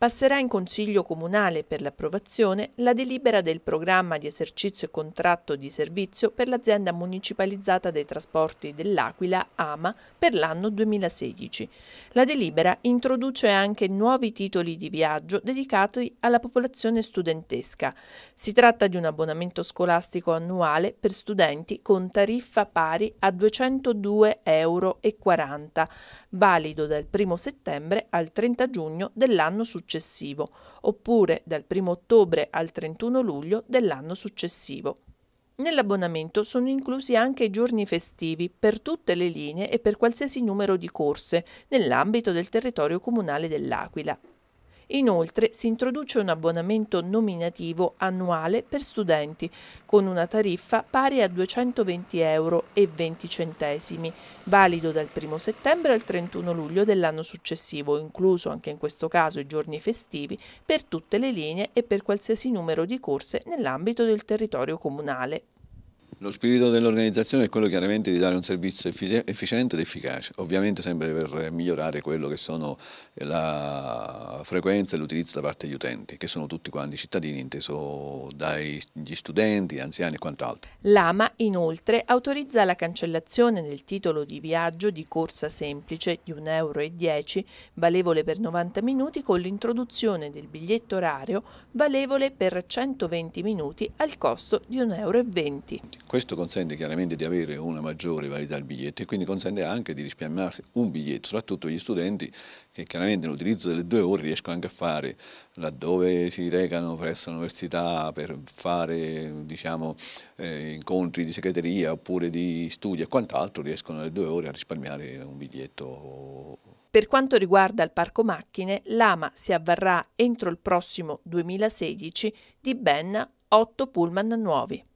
passerà in Consiglio Comunale per l'approvazione la delibera del programma di esercizio e contratto di servizio per l'azienda municipalizzata dei trasporti dell'Aquila, AMA, per l'anno 2016. La delibera introduce anche nuovi titoli di viaggio dedicati alla popolazione studentesca. Si tratta di un abbonamento scolastico annuale per studenti con tariffa pari a 202,40 euro, valido dal 1 settembre al 30 giugno dell'anno successivo successivo, oppure dal 1 ottobre al 31 luglio dell'anno successivo. Nell'abbonamento sono inclusi anche i giorni festivi per tutte le linee e per qualsiasi numero di corse nell'ambito del territorio comunale dell'Aquila Inoltre si introduce un abbonamento nominativo annuale per studenti con una tariffa pari a 220 euro e 20 centesimi, valido dal 1 settembre al 31 luglio dell'anno successivo, incluso anche in questo caso i giorni festivi, per tutte le linee e per qualsiasi numero di corse nell'ambito del territorio comunale. Lo spirito dell'organizzazione è quello chiaramente di dare un servizio efficiente ed efficace, ovviamente sempre per migliorare quello che sono eh, la frequenza e l'utilizzo da parte degli utenti, che sono tutti quanti cittadini, inteso dagli studenti, gli anziani e quant'altro. L'AMA inoltre autorizza la cancellazione del titolo di viaggio di corsa semplice di 1,10 euro, valevole per 90 minuti, con l'introduzione del biglietto orario valevole per 120 minuti al costo di 1,20 euro. Questo consente chiaramente di avere una maggiore validità del biglietto e quindi consente anche di risparmiarsi un biglietto, soprattutto gli studenti che chiaramente nell'utilizzo delle due ore riescono anche a fare laddove si recano presso l'università per fare diciamo, eh, incontri di segreteria oppure di studi e quant'altro, riescono nelle due ore a risparmiare un biglietto per quanto riguarda il parco macchine, l'AMA si avvarrà entro il prossimo 2016 di ben 8 pullman nuovi.